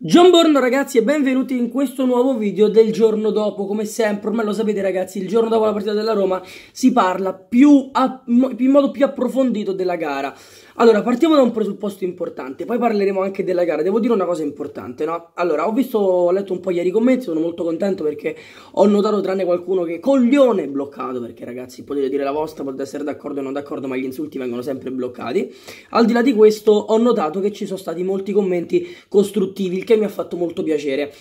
John ragazzi e benvenuti in questo nuovo video del giorno dopo, come sempre, ormai lo sapete ragazzi, il giorno dopo la partita della Roma si parla più a, in modo più approfondito della gara. Allora, partiamo da un presupposto importante, poi parleremo anche della gara, devo dire una cosa importante, no? Allora, ho visto, ho letto un po' ieri i commenti, sono molto contento perché ho notato tranne qualcuno che coglione è bloccato, perché ragazzi potete dire la vostra, potete essere d'accordo o non d'accordo, ma gli insulti vengono sempre bloccati. Al di là di questo ho notato che ci sono stati molti commenti costruttivi, il perché mi ha fatto molto piacere.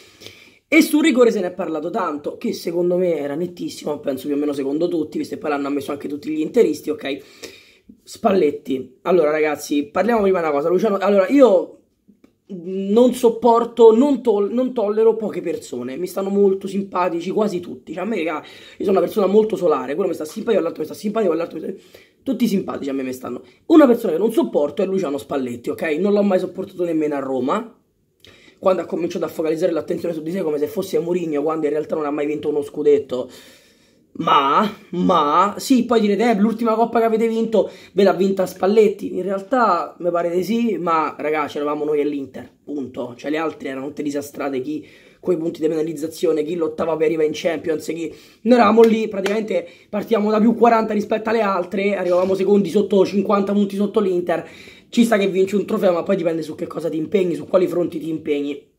E sul rigore se ne è parlato tanto, che secondo me era nettissimo, penso più o meno secondo tutti, visto che poi l'hanno ammesso anche tutti gli interisti, ok? Spalletti. Allora ragazzi, parliamo prima di una cosa. Luciano, allora io non sopporto, non, to- non, tollero poche persone, mi stanno molto simpatici quasi tutti, cioè a me raga, io sono una persona molto solare, quello mi sta simpatico, l'altro mi sta simpatico, l'altro mi sta... tutti simpatici a me mi stanno. Una persona che non sopporto è Luciano Spalletti, ok? Non l'ho mai sopportato nemmeno a Roma, quando ha cominciato a focalizzare l'attenzione su di sé come se fosse Mourinho quando in realtà non ha mai vinto uno scudetto. Ma, ma, sì, poi direte, eh, l'ultima coppa che avete vinto ve l'ha vinta Spalletti. In realtà, mi pare di sì, ma, ragà, c'eravamo noi all'Inter, punto. Cioè, le altre erano tutte disastrate, chi con i punti di penalizzazione, chi l'ottava poi arriva in Champions, chi... Noi eravamo lì, praticamente partiamo da più 40 rispetto alle altre, arrivavamo secondi sotto 50 punti sotto l'Inter, ci sta che vinci un trofeo, ma poi dipende su che cosa ti impegni, su quali fronti ti impegni.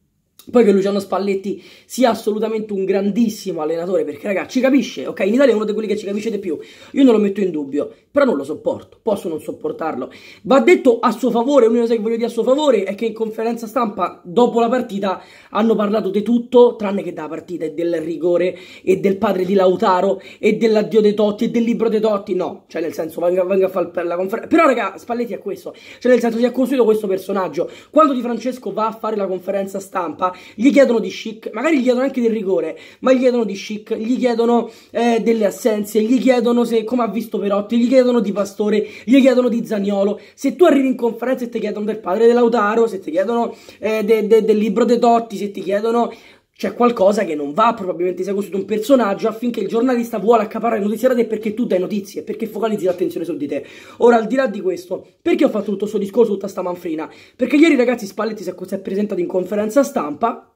Poi che Luciano Spalletti sia assolutamente un grandissimo allenatore, perché ragazzi ci capisce, ok? In Italia è uno di quelli che ci capisce di più, io non lo metto in dubbio, però non lo sopporto, posso non sopportarlo. Va detto a suo favore, l'unica cosa che voglio dire a suo favore è che in conferenza stampa, dopo la partita, hanno parlato di tutto, tranne che della partita e del rigore e del padre di Lautaro e dell'addio dei Totti e del libro dei Totti, no, cioè nel senso, venga, venga a fare la conferenza. Però raga, Spalletti è questo, cioè nel senso si è costruito questo personaggio. Quando Di Francesco va a fare la conferenza stampa, gli chiedono di chic, magari gli chiedono anche del rigore, ma gli chiedono di chic, gli chiedono eh, delle assenze, gli chiedono se, come ha visto Perotti, gli chiedono chiedono di Pastore, gli chiedono di Zaniolo. Se tu arrivi in conferenza e ti chiedono del padre di Lautaro, se ti chiedono eh, de, de, del libro dei Totti, se ti chiedono c'è qualcosa che non va, probabilmente sei costruito un personaggio affinché il giornalista vuole accaparare notizie te perché tu dai notizie, perché focalizzi l'attenzione su di te. Ora, al di là di questo, perché ho fatto tutto questo discorso, tutta sta manfrina? Perché ieri, ragazzi, Spalletti si è presentato in conferenza stampa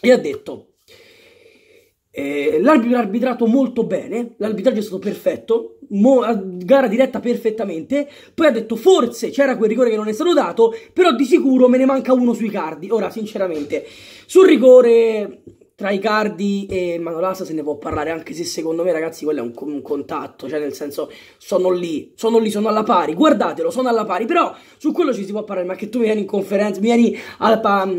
e ha detto eh, l'arbitro ha arbitrato molto bene, l'arbitraggio è stato perfetto, mo, gara diretta perfettamente, poi ha detto forse c'era quel rigore che non è stato dato, però di sicuro me ne manca uno sui cardi. Ora, sinceramente, sul rigore tra Icardi e Manolasa se ne può parlare, anche se secondo me, ragazzi, quello è un, un, contatto, cioè nel senso sono lì, sono lì, sono alla pari, guardatelo, sono alla pari, però su quello ci si può parlare, ma che tu vieni in conferenza, mi vieni Alpa, mh,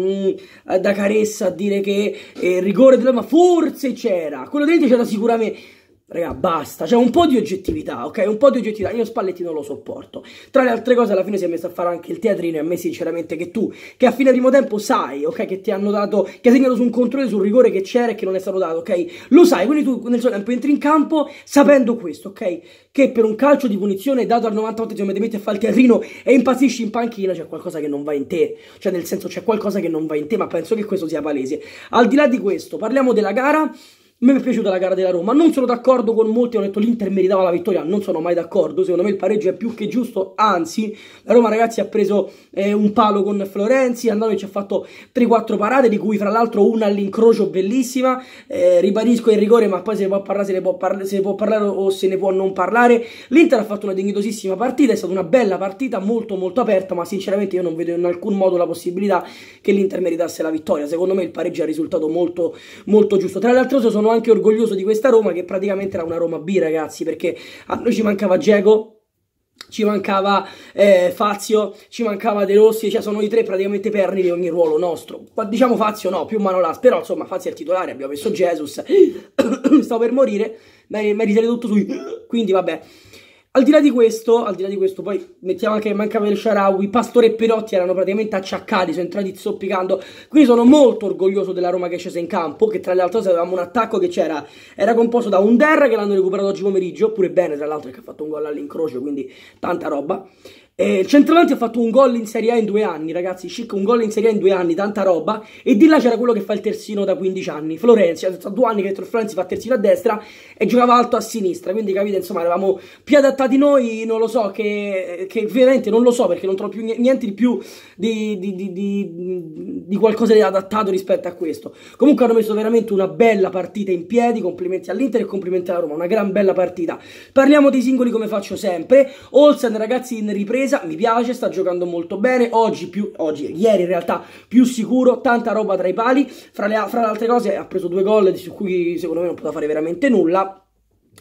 mm, da Caressa a dire che eh, rigore, ma forse c'era, quello dentro c'era sicuramente Raga, basta, c'è un po' di oggettività, ok? Un po' di oggettività. Io Spalletti non lo sopporto. Tra le altre cose, alla fine si è messo a fare anche il teatrino. E a me, sinceramente, che tu, che a fine primo tempo sai, ok? Che ti hanno dato, che ha segnato su un controllo, sul rigore che c'era e che non è stato dato, ok? Lo sai, quindi tu nel suo tempo entri in campo sapendo questo, ok? Che per un calcio di punizione dato al 98 ti metti a fare il teatrino e impazzisci in panchina, c'è qualcosa che non va in te. Cioè, nel senso, c'è qualcosa che non va in te, ma penso che questo sia palese. Al di là di questo, parliamo della gara. A me è piaciuta la gara della Roma, non sono d'accordo con molti, hanno detto l'Inter meritava la vittoria, non sono mai d'accordo, secondo me il pareggio è più che giusto, anzi la Roma ragazzi ha preso eh, un palo con Florenzi, Andanovic ha fatto 3-4 parate di cui fra l'altro una all'incrocio bellissima, eh, ribadisco il rigore ma poi se ne può parlare, se ne può, parla se ne può parlare o se ne può non parlare, l'Inter ha fatto una dignitosissima partita, è stata una bella partita molto molto aperta ma sinceramente io non vedo in alcun modo la possibilità che l'Inter meritasse la vittoria, secondo me il pareggio è risultato molto molto giusto, tra l'altro sono sono anche orgoglioso di questa Roma che praticamente era una Roma B, ragazzi, perché a noi ci mancava Geco, ci mancava eh, Fazio, ci mancava De Rossi, cioè sono i tre praticamente perni di ogni ruolo nostro. Diciamo Fazio no, più Manolas, però insomma Fazio è il titolare, abbiamo messo Jesus, stavo per morire, meriterei tutto sui, quindi vabbè. Al di là di questo, al di là di questo, poi mettiamo anche che mancava il Sharawi, Pastore e Perotti erano praticamente acciaccati, sono entrati zoppicando. Quindi sono molto orgoglioso della Roma che è scesa in campo, che tra le altre cose avevamo un attacco che c'era, era composto da un Der che l'hanno recuperato oggi pomeriggio, pure bene tra l'altro che ha fatto un gol all'incrocio, quindi tanta roba. Eh, il centravanti ha fatto un gol in Serie A in due anni, ragazzi. Chic, un gol in Serie A in due anni, tanta roba. E di là c'era quello che fa il terzino da 15 anni. Florenzi, ha due anni che Florenzi fa terzino a destra e giocava alto a sinistra. Quindi capite, insomma, eravamo più adattati noi, non lo so, che, che veramente non lo so perché non trovo più niente di più di, di, di, di, qualcosa di adattato rispetto a questo. Comunque hanno messo veramente una bella partita in piedi. Complimenti all'Inter e complimenti alla Roma, una gran bella partita. Parliamo dei singoli come faccio sempre. Olsen, ragazzi, in ripresa difesa, mi piace, sta giocando molto bene, oggi più, oggi, ieri in realtà più sicuro, tanta roba tra i pali, fra le, fra le altre cose ha preso due gol su cui secondo me non poteva fare veramente nulla,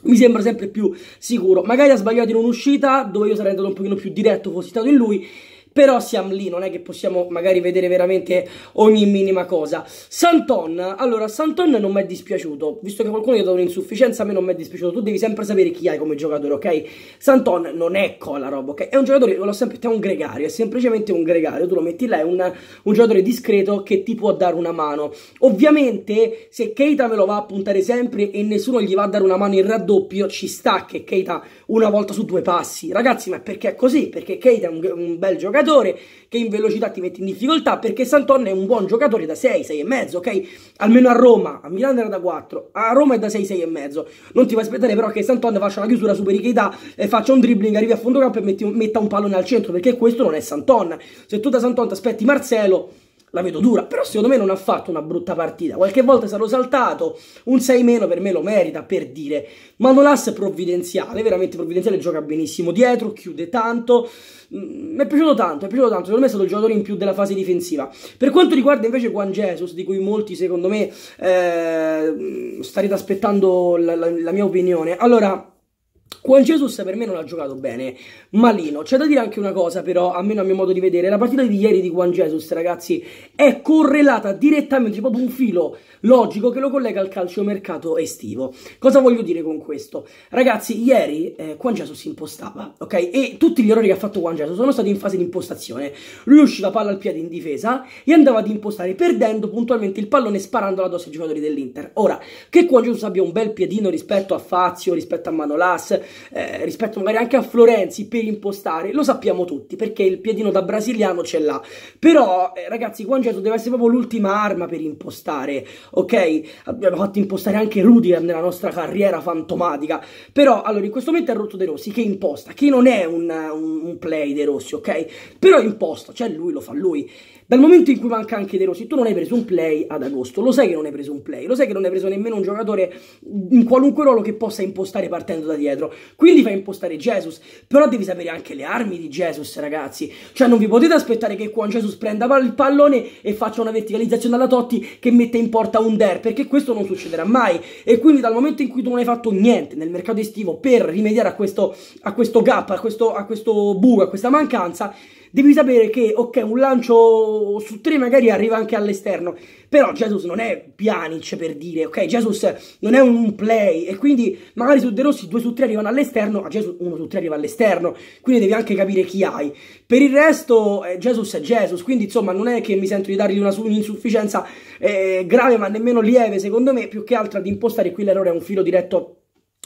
mi sembra sempre più sicuro. Magari ha sbagliato in un'uscita dove io sarei andato un pochino più diretto, fossi stato in lui però siamo lì, non è che possiamo magari vedere veramente ogni minima cosa. Santon, allora Santon non mi è dispiaciuto, visto che qualcuno gli ha dato un'insufficienza, a me non mi è dispiaciuto, tu devi sempre sapere chi hai come giocatore, ok? Santon non è Kolarov, ok? È un giocatore, l'ho sempre è un gregario, è semplicemente un gregario, tu lo metti là, è un, un giocatore discreto che ti può dare una mano. Ovviamente se Keita me lo va a puntare sempre e nessuno gli va a dare una mano in raddoppio, ci sta che Keita una volta su due passi. Ragazzi, ma perché è così? Perché Keita è un, un bel giocatore giocatore che in velocità ti mette in difficoltà perché Santon è un buon giocatore da 6, 6 e mezzo, ok? Almeno a Roma, a Milano era da 4, a Roma è da 6, 6 e mezzo. Non ti puoi aspettare però che Santon faccia una chiusura super Ikeda e faccia un dribbling, arrivi a fondo campo e metti, metta un pallone al centro perché questo non è Santon. Se tu da Santon ti aspetti Marcello la vedo dura, però secondo me non ha fatto una brutta partita, qualche volta sarò saltato, un 6 meno per me lo merita per dire, ma Nolas è provvidenziale, veramente provvidenziale, gioca benissimo dietro, chiude tanto, mm, mi è piaciuto tanto, è piaciuto tanto, secondo me è stato il giocatore in più della fase difensiva. Per quanto riguarda invece Juan Jesus, di cui molti secondo me eh, starete aspettando la, la, la mia opinione, allora... Juan Jesus per me non ha giocato bene, malino. C'è da dire anche una cosa però, almeno a mio modo di vedere, la partita di ieri di Juan Jesus, ragazzi, è correlata direttamente, c'è proprio un filo logico che lo collega al calciomercato estivo. Cosa voglio dire con questo? Ragazzi, ieri eh, Juan Jesus si impostava, ok? E tutti gli errori che ha fatto Juan Jesus sono stati in fase di impostazione. Lui usciva palla al piede in difesa e andava ad impostare, perdendo puntualmente il pallone sparandolo addosso ai giocatori dell'Inter. Ora, che Juan Jesus abbia un bel piedino rispetto a Fazio, rispetto a Manolas, eh, rispetto magari anche a Florenzi per impostare, lo sappiamo tutti perché il piedino da brasiliano ce l'ha. Però eh, ragazzi, Juan Jesus deve essere proprio l'ultima arma per impostare, ok? Abbiamo fatto impostare anche Rudiger nella nostra carriera fantomatica, però allora in questo momento è rotto De Rossi che imposta, che non è un, un, un play De Rossi, ok? Però imposta, cioè lui lo fa lui. Dal momento in cui manca anche De Rossi, tu non hai preso un play ad agosto, lo sai che non hai preso un play, lo sai che non hai preso nemmeno un giocatore in qualunque ruolo che possa impostare partendo da dietro. Quindi fai impostare Jesus, però devi sapere anche le armi di Jesus, ragazzi. Cioè non vi potete aspettare che Juan Jesus prenda il pallone e faccia una verticalizzazione alla Totti che mette in porta un der, perché questo non succederà mai. E quindi dal momento in cui tu non hai fatto niente nel mercato estivo per rimediare a questo, a questo gap, a questo, a questo buco, a questa mancanza, devi sapere che, ok, un lancio su tre magari arriva anche all'esterno, però Jesus non è Pjanic per dire, ok, Jesus non è un play e quindi magari su De Rossi due su tre arrivano all'esterno, a Jesus uno su tre arriva all'esterno, quindi devi anche capire chi hai. Per il resto eh, Jesus è Jesus, quindi insomma non è che mi sento di dargli una un'insufficienza eh, grave ma nemmeno lieve secondo me, più che altro ad impostare qui l'errore a un filo diretto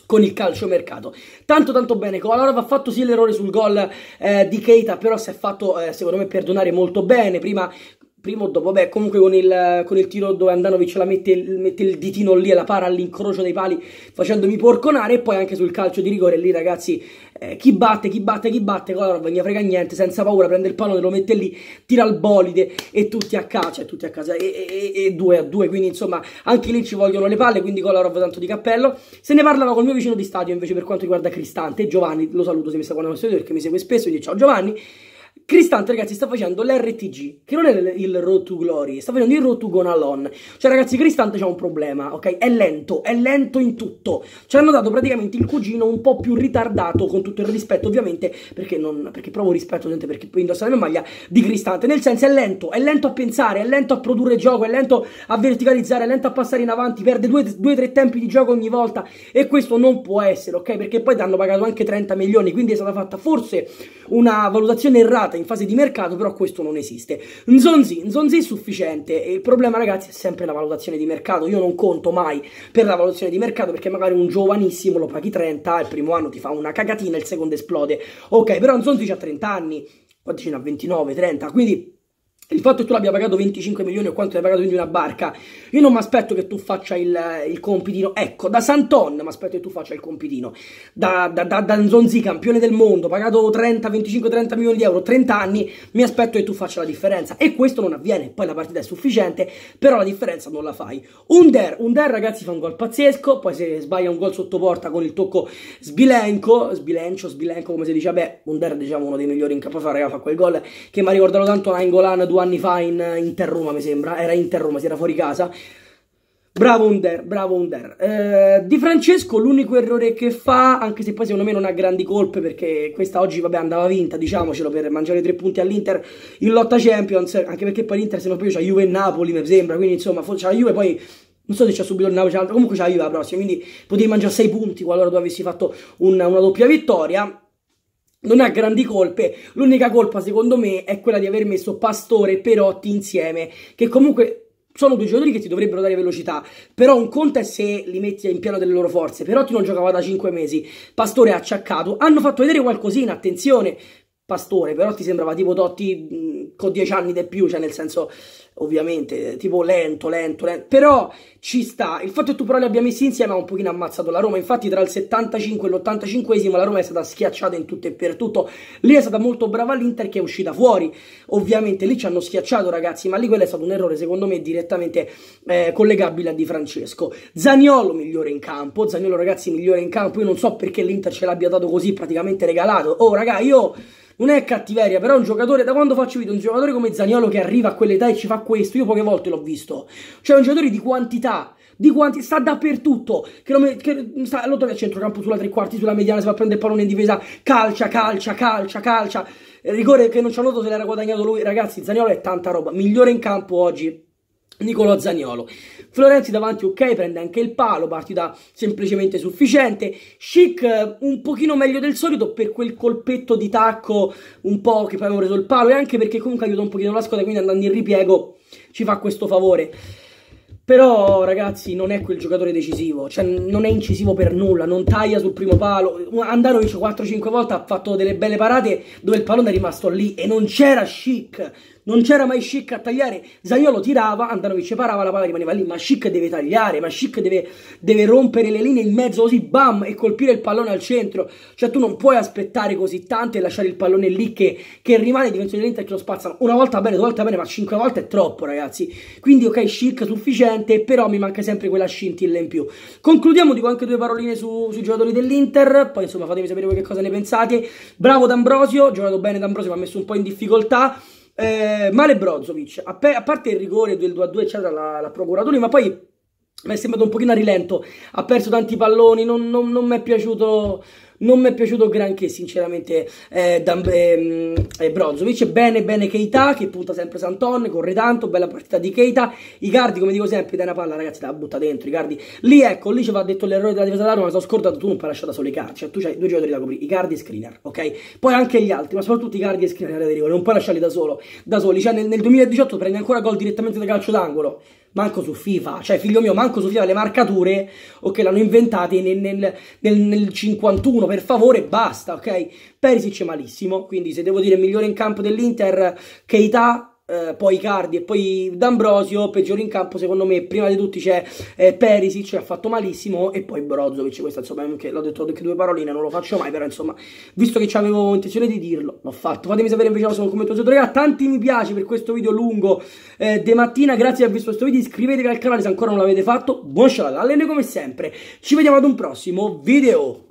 con il calciomercato. Tanto tanto bene Kolarov, va fatto sì l'errore sul gol eh, di Keita, però si è fatto eh, secondo me perdonare molto bene, prima Prima o dopo, beh, comunque con il, con il, tiro dove Andanovic la mette, mette il ditino lì e la para all'incrocio dei pali facendomi porconare e poi anche sul calcio di rigore lì ragazzi eh, chi batte, chi batte, chi batte, allora non gli frega niente, senza paura, prende il pallone, lo mette lì, tira il bolide e tutti a casa, cioè tutti a casa, e, e, e, due a due, quindi insomma anche lì ci vogliono le palle, quindi roba tanto di cappello. Se ne parlava col mio vicino di stadio invece per quanto riguarda Cristante, Giovanni, lo saluto se mi sta guardando questo video perché mi segue spesso, quindi ciao Giovanni, Cristante, ragazzi, sta facendo l'RTG, che non è il Road to Glory, sta facendo il Road to Gonalon. Cioè, ragazzi, Cristante c'ha un problema, ok? È lento, è lento in tutto. Ci hanno dato praticamente il cugino un po' più ritardato, con tutto il rispetto, ovviamente, perché, non, perché provo rispetto gente, perché chi indossa la mia maglia di Cristante. Nel senso, è lento, è lento a pensare, è lento a produrre gioco, è lento a verticalizzare, è lento a passare in avanti, perde due, due tre tempi di gioco ogni volta. E questo non può essere, ok? Perché poi ti hanno pagato anche 30 milioni, quindi è stata fatta forse una valutazione errata in fase di mercato, però questo non esiste. Nzonzi, Nzonzi è sufficiente e il problema ragazzi è sempre la valutazione di mercato, io non conto mai per la valutazione di mercato perché magari un giovanissimo lo paghi 30, il primo anno ti fa una cagatina, il secondo esplode, ok, però Nzonzi ha 30 anni, quanti ce ha 29, 30, quindi il fatto che tu l'abbia pagato 25 milioni o quanto hai pagato quindi una barca, io non mi aspetto che tu faccia il, il compitino. Ecco, da Santon mi aspetto che tu faccia il compitino. Da, da, da, da Zonzi, campione del mondo, pagato 30, 25, 30 milioni di euro, 30 anni, mi aspetto che tu faccia la differenza. E questo non avviene. Poi la partita è sufficiente, però la differenza non la fai. Under, Under ragazzi fa un gol pazzesco, poi se sbaglia un gol sotto porta con il tocco sbilenco, sbilencio, sbilenco come si dice, beh, Under diciamo uno dei migliori in capofare, fa quel gol che mi ha ricordato tanto la Angolan 2 due anni fa in Inter Roma, mi sembra. Era Inter Roma, si era fuori casa. Bravo Under, bravo Under. Eh, di Francesco l'unico errore che fa, anche se poi secondo me non ha grandi colpe perché questa oggi vabbè andava vinta, diciamocelo, per mangiare tre punti all'Inter in lotta Champions, anche perché poi l'Inter se non poi c'ha Juve e Napoli mi sembra, quindi insomma c'è la Juve poi non so se c'è subito il Napoli, comunque c'è la Juve la prossima, quindi potevi mangiare sei punti qualora tu avessi fatto una, una doppia vittoria non ha grandi colpe, l'unica colpa secondo me è quella di aver messo Pastore e Perotti insieme, che comunque sono due giocatori che ti dovrebbero dare velocità, però un conto è se li metti in piano delle loro forze, Perotti non giocava da 5 mesi, Pastore ha acciaccato, hanno fatto vedere qualcosina, attenzione, Pastore, Perotti sembrava tipo Totti mm, con 10 anni di più, cioè nel senso ovviamente, tipo lento, lento, lento, però ci sta. Il fatto che tu però li abbia messi insieme ha un pochino ammazzato la Roma, infatti tra il 75 e l'85esimo la Roma è stata schiacciata in tutto e per tutto. Lì è stata molto brava l'Inter che è uscita fuori, ovviamente lì ci hanno schiacciato ragazzi, ma lì quello è stato un errore secondo me direttamente eh, collegabile a Di Francesco. Zaniolo migliore in campo, Zaniolo ragazzi migliore in campo, io non so perché l'Inter ce l'abbia dato così praticamente regalato. Oh raga, io non è cattiveria, però un giocatore, da quando faccio video, un giocatore come Zaniolo che arriva a quell'età e ci fa questo, io poche volte l'ho visto. Cioè un giocatore di quantità, di quanti sta dappertutto. Che lo, che, sta, lo trovi a centrocampo sulla tre quarti, sulla mediana, Se va a prendere il pallone in difesa, calcia, calcia, calcia, calcia. Eh, rigore che non ci ha notato se l'era guadagnato lui. Ragazzi, Zagnolo è tanta roba, migliore in campo oggi. Nicolo Zagnolo. Florenzi davanti, ok, prende anche il palo, partita semplicemente sufficiente. Chic eh, un pochino meglio del solito per quel colpetto di tacco un po' che poi avevo preso il palo e anche perché comunque aiuta un pochino la squadra, quindi andando in ripiego ci fa questo favore. Però, ragazzi, non è quel giocatore decisivo, cioè non è incisivo per nulla, non taglia sul primo palo. Andanovic 4-5 volte ha fatto delle belle parate dove il pallone è rimasto lì e non c'era chic non c'era mai Schick a tagliare, Zagnolo tirava, Andanovic parava, la palla rimaneva lì, ma Schick deve tagliare, ma Schick deve, deve, rompere le linee in mezzo così, bam, e colpire il pallone al centro, cioè tu non puoi aspettare così tanto e lasciare il pallone lì che, che rimane, i difensori dell'Inter che lo spazzano una volta bene, due volte bene, ma cinque volte è troppo ragazzi, quindi ok Schick sufficiente, però mi manca sempre quella scintilla in più. Concludiamo, dico anche due paroline su, sui giocatori dell'Inter, poi insomma fatemi sapere voi che cosa ne pensate, bravo D'Ambrosio, giocato bene D'Ambrosio, mi ha messo un po' in difficoltà, eh, male Brozovic, a, pe- a, parte il rigore del 2-2 eccetera, la, la procuratori, ma poi mi è sembrato un pochino a rilento, ha perso tanti palloni, non, non, non mi è piaciuto non mi è piaciuto granché sinceramente eh, Dan, eh, eh, Brozovic, bene bene Keita che punta sempre Santon, corre tanto, bella partita di Keita, Icardi come dico sempre dai una palla ragazzi la butta dentro, Icardi lì ecco, lì ci va detto l'errore della difesa da Roma, mi sono scordato tu non puoi lasciare da solo Icardi, cioè tu hai due giocatori da coprire, Icardi e Screener, ok? Poi anche gli altri, ma soprattutto Icardi e Screener non puoi lasciarli da, solo, da soli, cioè nel, nel 2018 prende ancora gol direttamente da calcio d'angolo manco su FIFA, cioè figlio mio, manco su FIFA le marcature, ok, l'hanno inventate nel, nel, nel, nel, 51, per favore, basta, ok? Perisic è malissimo, quindi se devo dire migliore in campo dell'Inter, Keita eh, poi Cardi e poi D'Ambrosio, peggiori in campo secondo me, prima di tutti c'è eh, Perisic, cioè ha fatto malissimo, e poi Brozovic, questa insomma anche, l'ho detto anche due paroline, non lo faccio mai, però insomma, visto che avevo intenzione di dirlo, l'ho fatto, fatemi sapere invece cosa commento sotto, ragazzi, tanti mi piace per questo video lungo eh, de mattina, grazie per aver visto questo video, iscrivetevi al canale se ancora non l'avete fatto, buon shalala, e noi come sempre ci vediamo ad un prossimo video!